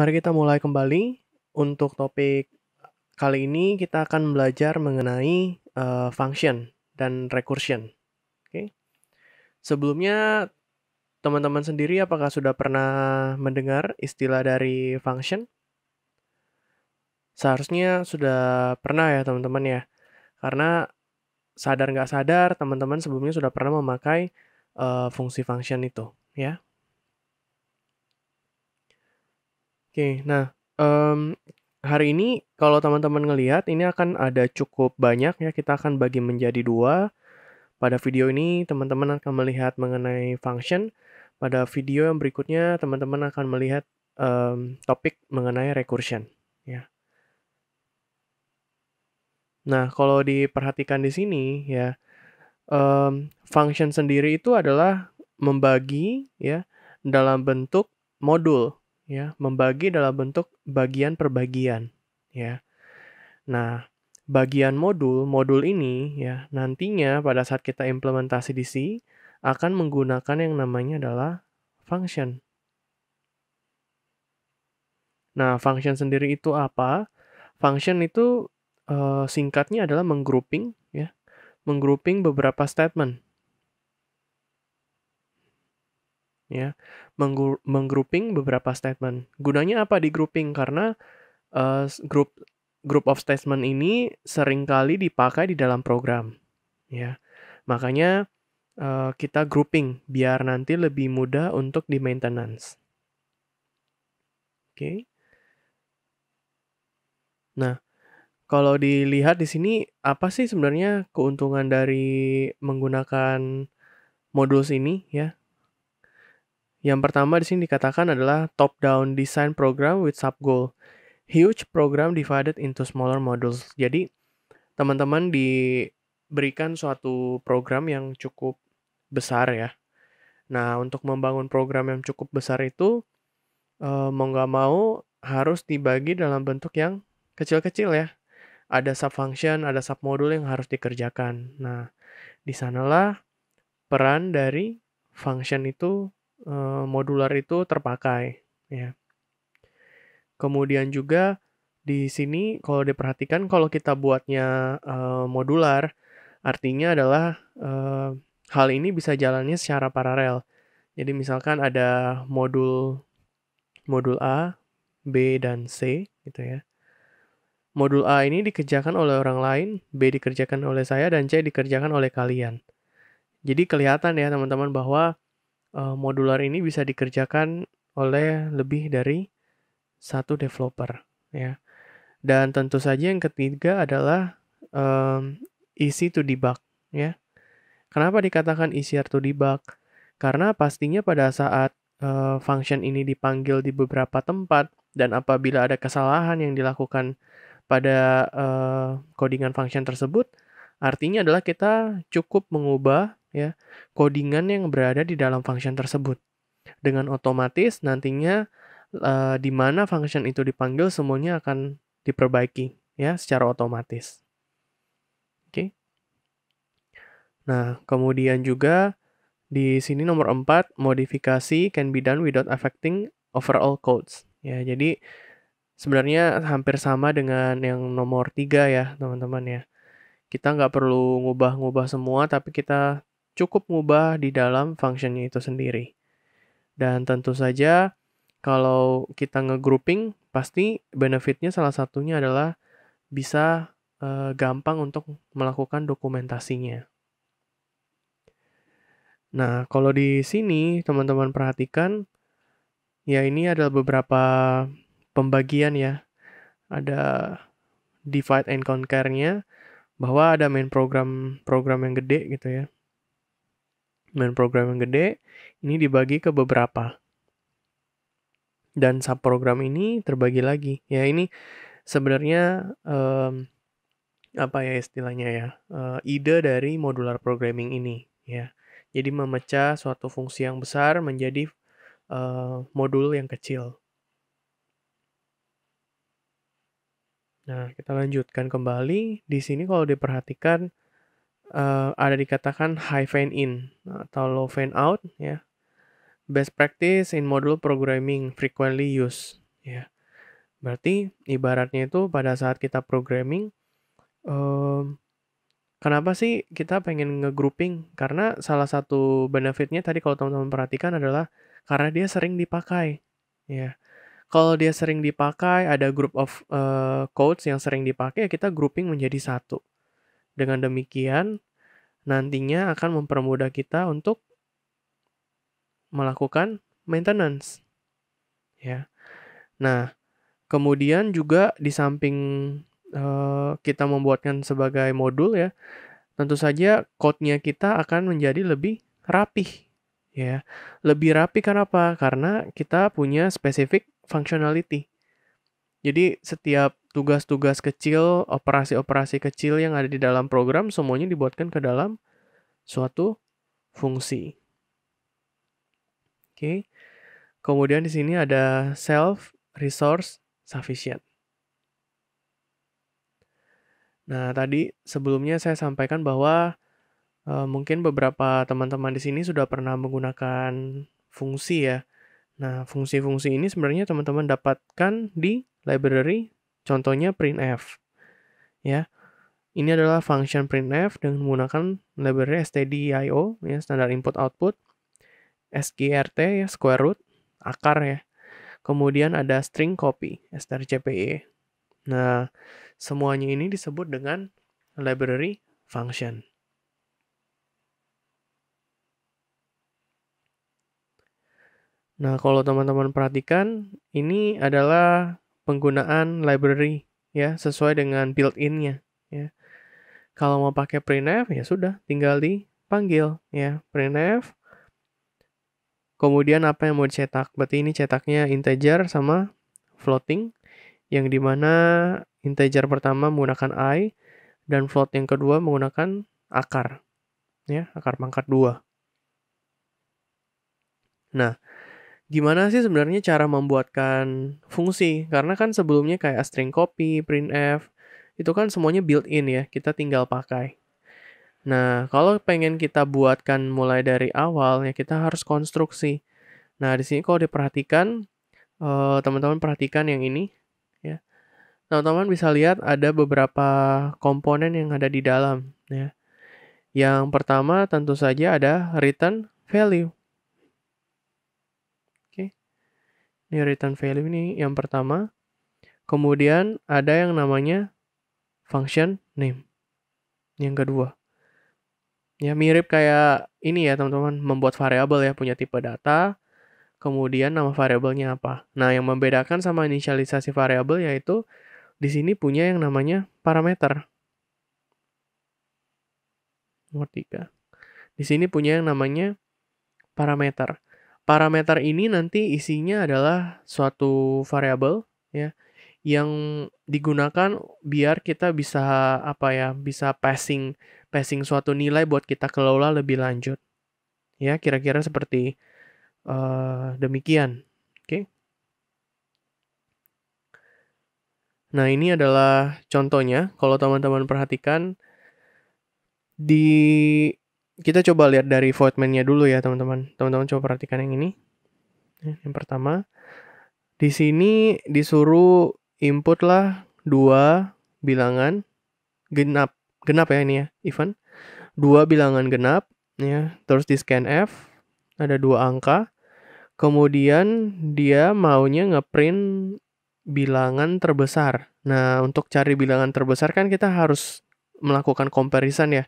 Mari kita mulai kembali untuk topik kali ini kita akan belajar mengenai uh, function dan recursion. Oke. Okay. Sebelumnya teman-teman sendiri apakah sudah pernah mendengar istilah dari function? Seharusnya sudah pernah ya teman-teman ya. Karena sadar nggak sadar teman-teman sebelumnya sudah pernah memakai uh, fungsi function itu ya. Oke, nah, um, hari ini kalau teman-teman ngelihat ini akan ada cukup banyak ya, kita akan bagi menjadi dua Pada video ini teman-teman akan melihat mengenai function, pada video yang berikutnya teman-teman akan melihat, um, topik mengenai recursion, ya. Nah, kalau diperhatikan di sini ya, um, function sendiri itu adalah membagi ya, dalam bentuk modul ya, membagi dalam bentuk bagian per bagian, ya. Nah, bagian modul, modul ini ya, nantinya pada saat kita implementasi di C akan menggunakan yang namanya adalah function. Nah, function sendiri itu apa? Function itu eh, singkatnya adalah menggrouping ya. Menggrouping beberapa statement ya menggrouping beberapa statement. Gunanya apa di grouping? Karena uh, eh, group group of statement ini seringkali dipakai di dalam program, ya. Makanya uh, kita grouping biar nanti lebih mudah untuk di maintenance. Oke. Okay. Nah, kalau dilihat di sini apa sih sebenarnya keuntungan dari menggunakan modus ini ya? Yang pertama di sini dikatakan adalah top-down design program with sub-goal. Huge program divided into smaller modules. Jadi, teman-teman diberikan suatu program yang cukup besar ya. Nah, untuk membangun program yang cukup besar itu, eh, mau nggak mau harus dibagi dalam bentuk yang kecil-kecil ya. Ada sub function, ada sub modul yang harus dikerjakan. Nah, di sanalah peran dari function itu Eh, modular itu terpakai ya. Kemudian juga di sini kalau diperhatikan kalau kita buatnya uh, modular artinya adalah uh, hal ini bisa jalannya secara paralel. Jadi misalkan ada modul modul A, B dan C gitu ya. Modul A ini dikerjakan oleh orang lain, B dikerjakan oleh saya, dan C dikerjakan oleh kalian. Jadi kelihatan ya teman-teman bahwa uh, modular ini bisa dikerjakan oleh lebih dari satu developer ya. Dan tentu saja yang ketiga adalah um, easy to debug ya. Kenapa dikatakan easier to debug? Karena pastinya pada saat uh, function ini dipanggil di beberapa tempat dan apabila ada kesalahan yang dilakukan pada uh, codingan function tersebut, artinya adalah kita cukup mengubah ya kodingan yang berada di dalam function tersebut. Dengan otomatis nantinya uh, di mana function itu dipanggil semuanya akan diperbaiki ya secara otomatis. Oke. Okay. Nah, kemudian juga di sini nomor 4 modifikasi can be done without affecting overall codes. Ya, jadi sebenarnya hampir sama dengan yang nomor 3 ya, teman-teman ya. Kita nggak perlu ngubah-ngubah semua, tapi kita cukup mengubah di dalam functionnya itu sendiri. Dan tentu saja kalau kita nge-grouping, pasti benefitnya salah satunya adalah bisa e, gampang untuk melakukan dokumentasinya. Nah, kalau di sini teman-teman perhatikan ya ini adalah beberapa pembagian ya. Ada divide and conquer-nya bahwa ada main program program yang gede gitu ya main program yang gede ini dibagi ke beberapa dan subprogram ini terbagi lagi ya ini sebenarnya um, apa ya istilahnya ya uh, ide dari modular programming ini ya jadi memecah suatu fungsi yang besar menjadi uh, modul yang kecil nah kita lanjutkan kembali di sini kalau diperhatikan uh, ada dikatakan high fan in atau low fan out ya. Best practice in module programming frequently used ya. Berarti ibaratnya itu pada saat kita programming um, kenapa sih kita pengen ngegrouping? Karena salah satu benefitnya tadi kalau teman-teman perhatikan adalah karena dia sering dipakai ya. Kalau dia sering dipakai, ada group of uh, codes yang sering dipakai, kita grouping menjadi satu dengan demikian, nantinya akan mempermudah kita untuk melakukan maintenance. Ya. Nah, kemudian juga di samping uh, kita membuatkan sebagai modul ya, tentu saja code-nya kita akan menjadi lebih rapih ya. Lebih rapi karena apa? Karena kita punya specific functionality. Jadi setiap tugas-tugas kecil, operasi-operasi kecil yang ada di dalam program semuanya dibuatkan ke dalam suatu fungsi. Oke. Okay. Kemudian di sini ada self resource sufficient. Nah, tadi sebelumnya saya sampaikan bahwa e, mungkin beberapa teman-teman di sini sudah pernah menggunakan fungsi ya. Nah, fungsi-fungsi ini sebenarnya teman-teman dapatkan di library Contohnya printf. Ya. Ini adalah function printf dengan menggunakan library stdio ya standar input output sgrt ya square root akar ya. Kemudian ada string copy strcpy. Nah, semuanya ini disebut dengan library function. Nah, kalau teman-teman perhatikan, ini adalah penggunaan library ya sesuai dengan built-innya ya. Kalau mau pakai printf ya sudah tinggal dipanggil ya printf kemudian apa yang mau dicetak berarti ini cetaknya integer sama floating yang dimana integer pertama menggunakan i dan float yang kedua menggunakan akar ya akar pangkat 2 nah gimana sih sebenarnya cara membuatkan fungsi? Karena kan sebelumnya kayak string copy, printf, itu kan semuanya built-in ya, kita tinggal pakai. Nah, kalau pengen kita buatkan mulai dari awal, ya kita harus konstruksi. Nah, di sini kalau diperhatikan, eh, teman-teman eh, perhatikan yang ini, ya. Teman-teman bisa lihat ada beberapa komponen yang ada di dalam, ya. Yang pertama tentu saja ada return value. Ini return value ini yang pertama. Kemudian ada yang namanya function name. Yang kedua. Ya mirip kayak ini ya teman-teman, membuat variabel ya punya tipe data, kemudian nama variabelnya apa. Nah, yang membedakan sama inisialisasi variabel yaitu di sini punya yang namanya parameter. Nomor tiga, Di sini punya yang namanya parameter parameter ini nanti isinya adalah suatu variabel ya yang digunakan biar kita bisa apa ya bisa passing passing suatu nilai buat kita kelola lebih lanjut ya kira-kira seperti uh, demikian oke okay. nah ini adalah contohnya kalau teman-teman perhatikan di kita coba lihat dari voidman-nya dulu ya teman-teman. Teman-teman coba perhatikan yang ini. Ya, yang pertama, di sini disuruh input lah dua bilangan genap. Genap ya ini ya, event. Dua bilangan genap ya. Terus di scan F ada dua angka. Kemudian dia maunya ngeprint bilangan terbesar. Nah, untuk cari bilangan terbesar kan kita harus melakukan comparison ya.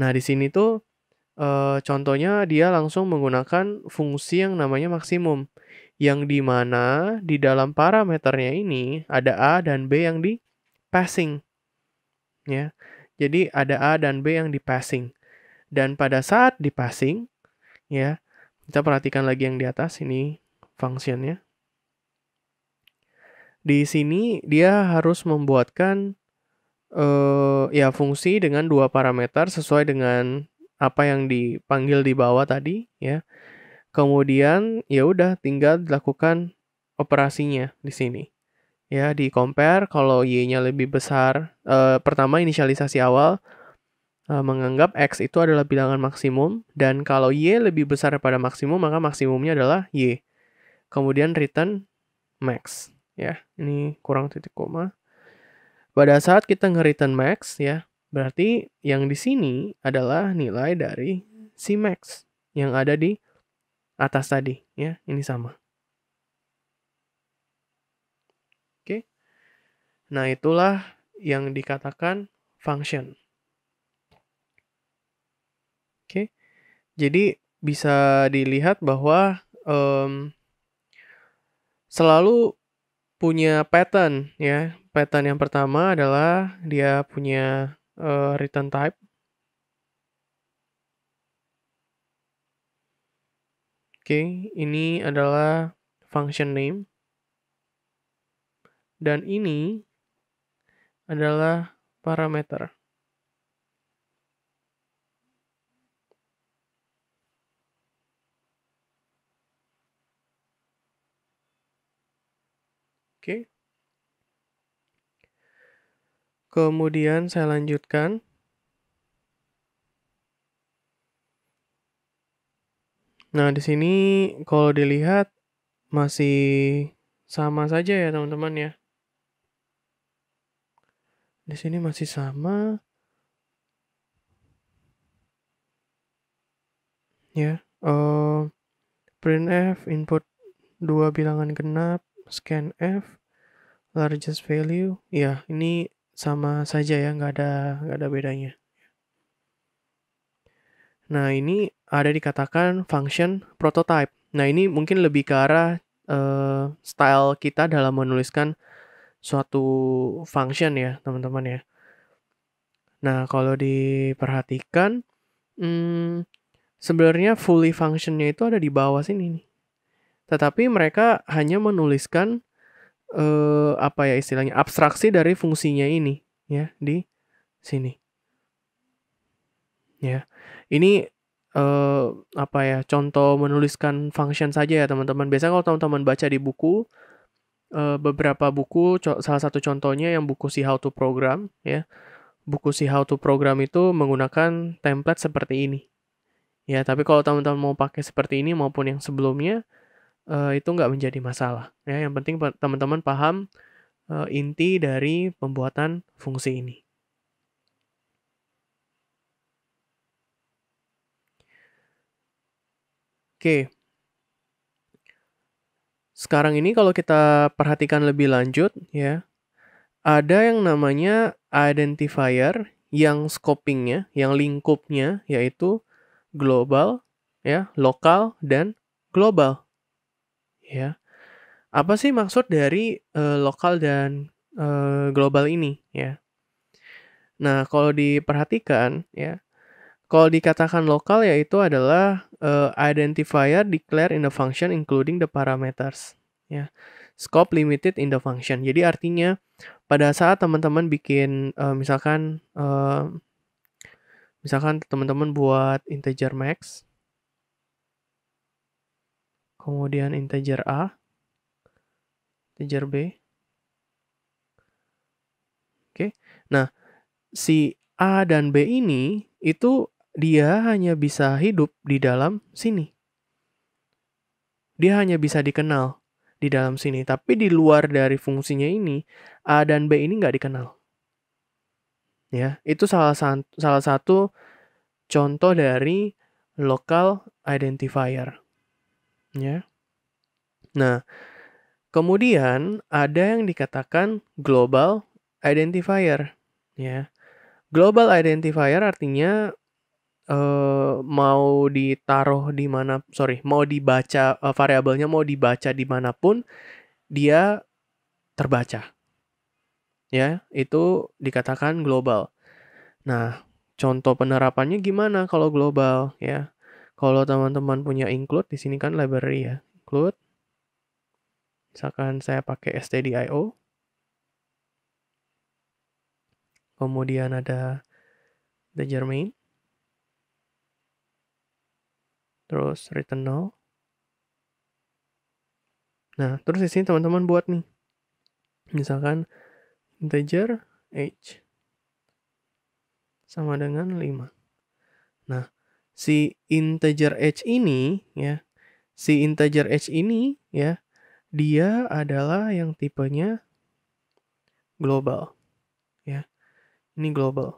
Nah, di sini tuh e, contohnya dia langsung menggunakan fungsi yang namanya maksimum, yang di mana di dalam parameternya ini ada a dan b yang di passing, ya. Jadi ada a dan b yang di passing, dan pada saat di passing, ya kita perhatikan lagi yang di atas ini fungsinya. Di sini dia harus membuatkan uh, ya fungsi dengan dua parameter sesuai dengan apa yang dipanggil di bawah tadi ya. Kemudian ya udah tinggal dilakukan operasinya di sini. Ya, di compare kalau y-nya lebih besar, eh, pertama inisialisasi awal eh, menganggap x itu adalah bilangan maksimum dan kalau y lebih besar daripada maksimum maka maksimumnya adalah y. Kemudian return max ya. Ini kurang titik koma. Pada saat kita nge-return max ya, Berarti yang di sini adalah nilai dari si max yang ada di atas tadi ya, ini sama. Oke. Nah, itulah yang dikatakan function. Oke. Jadi bisa dilihat bahwa um, selalu punya pattern ya. Pattern yang pertama adalah dia punya uh, return type oke okay, ini adalah function name dan ini adalah parameter Kemudian saya lanjutkan. Nah, di sini kalau dilihat masih sama saja ya teman-teman ya. Di sini masih sama. Ya, uh, print f input dua bilangan genap, scan f largest value. Ya, ini sama saja ya, nggak ada nggak ada bedanya. Nah ini ada dikatakan function prototype. Nah ini mungkin lebih ke arah uh, style kita dalam menuliskan suatu function ya teman-teman ya. Nah kalau diperhatikan, hmm, sebenarnya fully functionnya itu ada di bawah sini nih. Tetapi mereka hanya menuliskan eh, apa ya istilahnya abstraksi dari fungsinya ini ya di sini. Ya. Ini eh, apa ya contoh menuliskan function saja ya teman-teman. Biasanya kalau teman-teman baca di buku eh, beberapa buku salah satu contohnya yang buku si how to program ya. Buku si how to program itu menggunakan template seperti ini. Ya, tapi kalau teman-teman mau pakai seperti ini maupun yang sebelumnya uh, itu nggak menjadi masalah. Ya, yang penting teman-teman paham uh, inti dari pembuatan fungsi ini. Oke. Sekarang ini kalau kita perhatikan lebih lanjut ya, ada yang namanya identifier yang scopingnya, yang lingkupnya yaitu global, ya, lokal dan global ya. Apa sih maksud dari uh, lokal dan uh, global ini ya? Nah, kalau diperhatikan ya, kalau dikatakan lokal yaitu adalah uh, identifier declared in the function including the parameters ya. Scope limited in the function. Jadi artinya pada saat teman-teman bikin uh, misalkan uh, misalkan teman-teman buat integer max kemudian integer A, integer B. Oke. Nah, si A dan B ini itu dia hanya bisa hidup di dalam sini. Dia hanya bisa dikenal di dalam sini, tapi di luar dari fungsinya ini A dan B ini nggak dikenal. Ya, itu salah satu salah satu contoh dari local identifier. Ya. Nah, kemudian ada yang dikatakan global identifier. Ya. Global identifier artinya Uh, mau ditaruh di mana sorry mau dibaca uh, variabelnya mau dibaca di dimanapun dia terbaca ya itu dikatakan global nah contoh penerapannya gimana kalau global ya kalau teman-teman punya include, di sini kan library ya. Include. Misalkan saya pakai stdio. Kemudian ada the germain. Terus return null. Nah, terus di sini teman-teman buat nih. Misalkan integer h sama dengan 5. Nah, si integer h ini ya, si integer h ini ya, dia adalah yang tipenya global ya. Ini global.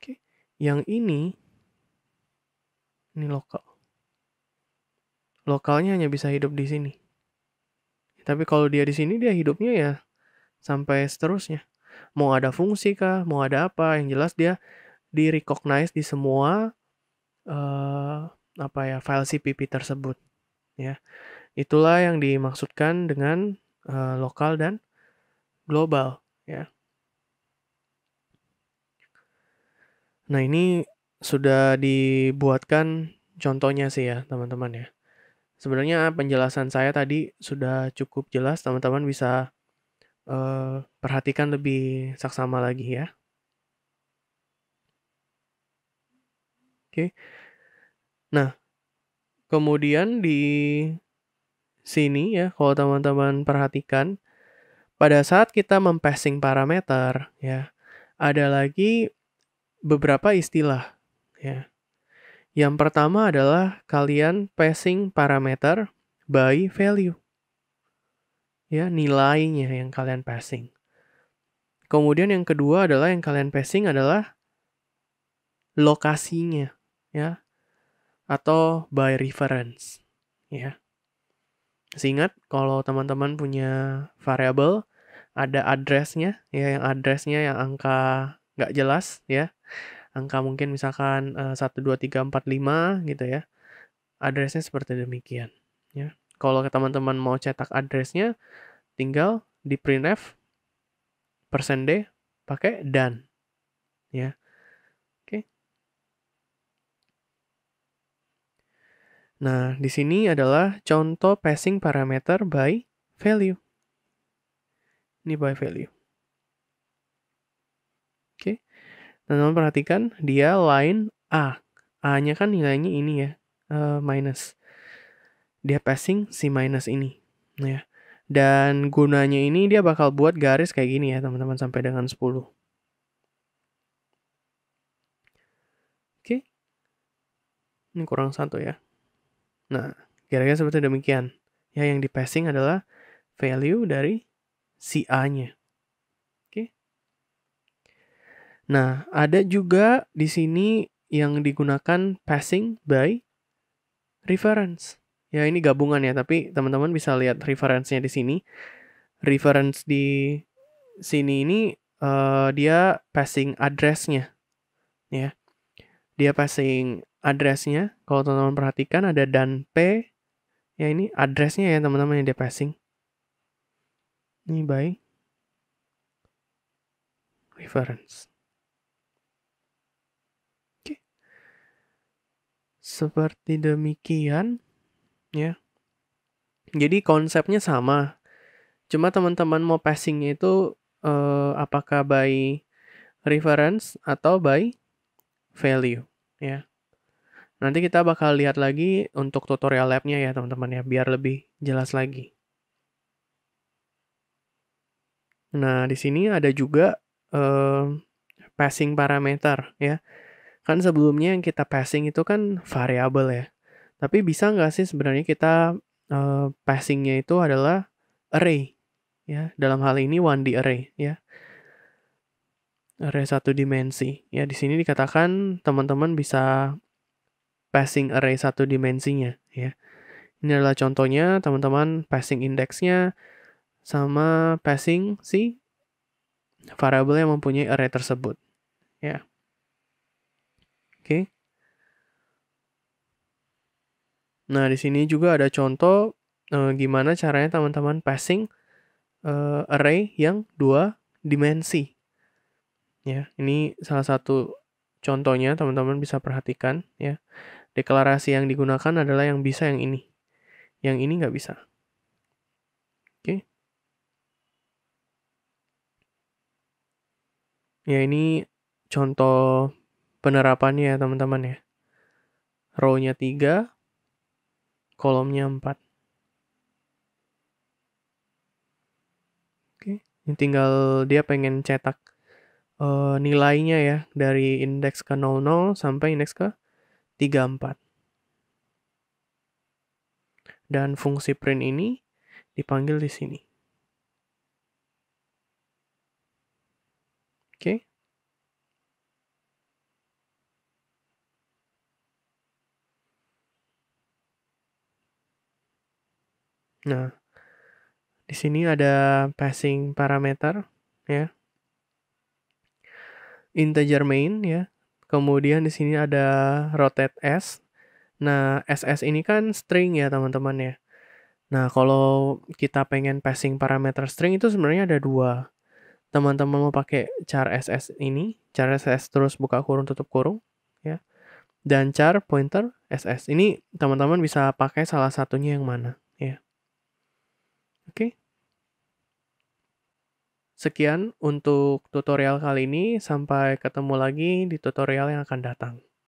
Oke, yang ini ini lokal. Lokalnya hanya bisa hidup di sini. Tapi kalau dia di sini dia hidupnya ya sampai seterusnya. Mau ada fungsi kah, mau ada apa, yang jelas dia di recognize di semua uh, apa ya file CPP tersebut ya itulah yang dimaksudkan dengan uh, lokal dan global ya nah ini sudah dibuatkan contohnya sih ya teman-teman ya sebenarnya penjelasan saya tadi sudah cukup jelas teman-teman bisa uh, perhatikan lebih saksama lagi ya Oke. Nah, kemudian di sini ya, kalau teman-teman perhatikan, pada saat kita mempassing parameter ya, ada lagi beberapa istilah ya. Yang pertama adalah kalian passing parameter by value. Ya, nilainya yang kalian passing. Kemudian yang kedua adalah yang kalian passing adalah lokasinya ya atau by reference ya seingat kalau teman-teman punya variabel ada addressnya ya yang addressnya yang angka nggak jelas ya angka mungkin misalkan eh, satu dua tiga empat lima gitu ya addressnya seperti demikian ya kalau teman-teman mau cetak addressnya tinggal di printf persen d pakai dan ya Nah, di sini adalah contoh passing parameter by value. Ini by value. Oke. Nah, teman-teman perhatikan, dia line A. A-nya kan nilainya ini ya, eh, minus. Dia passing si minus ini. Nah ya. Dan gunanya ini dia bakal buat garis kayak gini ya, teman-teman, sampai dengan 10. Oke. Ini kurang satu ya. Nah, kira-kira seperti demikian. Ya, yang di passing adalah value dari si A-nya. Oke. Nah, ada juga di sini yang digunakan passing by reference. Ya, ini gabungan ya, tapi teman-teman bisa lihat referensinya di sini. Reference di sini ini uh, dia passing address-nya. Ya. Dia passing addressnya. Kalau teman-teman perhatikan ada dan P. Ya ini addressnya ya teman-teman yang dia passing. Ini by reference. Oke. Seperti demikian ya. Jadi konsepnya sama. Cuma teman-teman mau passingnya itu eh, apakah by reference atau by value ya. Nanti kita bakal lihat lagi untuk tutorial labnya ya teman-teman ya, biar lebih jelas lagi. Nah, di sini ada juga uh, passing parameter ya. Kan sebelumnya yang kita passing itu kan variable ya. Tapi bisa nggak sih sebenarnya kita uh, passingnya itu adalah array ya. Dalam hal ini 1D array ya array satu dimensi. Ya, di sini dikatakan teman-teman bisa passing array satu dimensinya ya. Ini adalah contohnya teman-teman passing indeksnya sama passing si variable yang mempunyai array tersebut ya. Oke. Okay. Nah, di sini juga ada contoh eh, gimana caranya teman-teman passing eh, array yang dua dimensi. Ya, ini salah satu contohnya teman-teman bisa perhatikan ya. Deklarasi yang digunakan adalah yang bisa yang ini. Yang ini nggak bisa. Oke. Okay. Ya ini contoh penerapannya ya teman-teman ya. Rownya nya 3, kolomnya 4. Oke, ini tinggal dia pengen cetak uh, nilainya ya dari indeks ke 00 sampai indeks ke 34. Dan fungsi print ini dipanggil di sini. Oke. Okay. Nah, di sini ada passing parameter ya. Integer main ya. Kemudian di sini ada rotate S. Nah, SS ini kan string ya teman-teman ya. Nah, kalau kita pengen passing parameter string itu sebenarnya ada dua. Teman-teman mau pakai char SS ini, char SS terus buka kurung tutup kurung ya. Dan char pointer SS. Ini teman-teman bisa pakai salah satunya yang mana ya. Oke. Okay. Sekian untuk tutorial kali ini, sampai ketemu lagi di tutorial yang akan datang.